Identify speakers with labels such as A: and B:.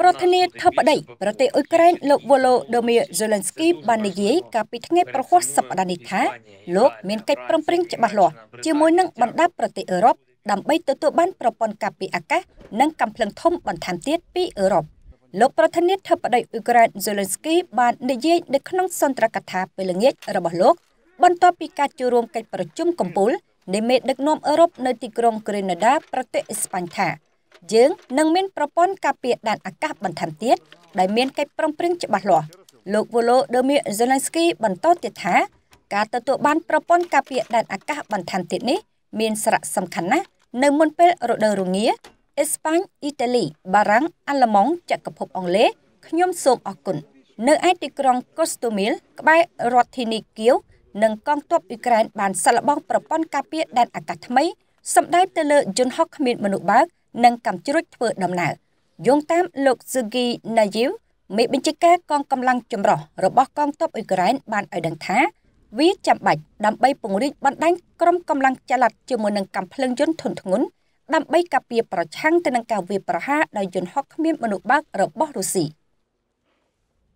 A: ប្រធានាធិបតី ប្រទេសអ៊ុយក្រែនលោកវ៉ូឡូឌឺមៀហ្សេឡិនស្គីបាននិយាយកាលពីថ្ងៃប្រហ័សសប្តាហ៍នេះថាលោកមានកិច្ចប្រឹងប្រែងច្បាស់លាស់ជាមួយនឹងបណ្ដាប្រទេសអឺរ៉ុបដើម្បីទទួលបានប្រព័ន្ធការពារអាកាសនិងកំភ្លើងធំបន្ថែមទៀតពីអឺរ៉ុបលោកប្រធានាធិបតីអ៊ុយក្រែនហ្សេឡិនស្គីបាននិយាយនៅក្នុងសន្ទរកថាពេលល្ងាចរបស់លោក បន្ទាប់ពីការចូលរួមកិច្ចប្រជុំកំពូលនៃមេដឹកនាំអឺរ៉ុបនៅទីក្រុងក្រេណាដាប្រទេសអេស្ប៉ាញថាយើងនឹងមានប្រព័ន្ធការពារដែនអាកាសបន្ថែមទៀតដែលមានកិច្ចប្រឹងប្រែងច្បាស់លាស់លោកវូឡូដឺមៀសេឡិនស្គីបន្តទៀតថាការទទួលបានប្រព័ន្ធការពារដែនអាកាសបន្ថែមទៀតនេះមានសារៈសំខាន់ណាស់នៅមុនពេលរដូវរងា អេស្ប៉ាញអ៊ីតាលី បារាំងអាល្លឺម៉ង់ចក្រភពអង់គ្លេសខ្ញុំសូមអរគុណនៅឯទីក្រុងកូស្តូមីល ក្បែររដ្ឋធានីគៀវនិងកងទ័ពអ៊ុក្រែនបានសាក់លបងប្រព័ន្ធការពារដែនអាកាសថ្មីសម្ដែងទៅលើយន្តហោះគ្មានមនុស្សបើកនិងកាំជ្រួចធ្វើដំណើរយោងតាមលោក Sergei Nayev មេបញ្ជាការកងកម្លាំងចម្រុះរបស់កងទ័ពអ៊ុយក្រែនបានឲ្យដឹងថាវាចាំបាច់ដើម្បីពង្រីកបណ្ដាញក្រុមកម្លាំងចល័តជាមួយនឹងកាំភ្លើងយន្តធុនធ្ងន់ដើម្បីការពារប្រឆាំងទៅនឹងការវាយប្រហារដោយយន្តហោះគ្មានមនុស្សបើករបស់រុស្ស៊ី។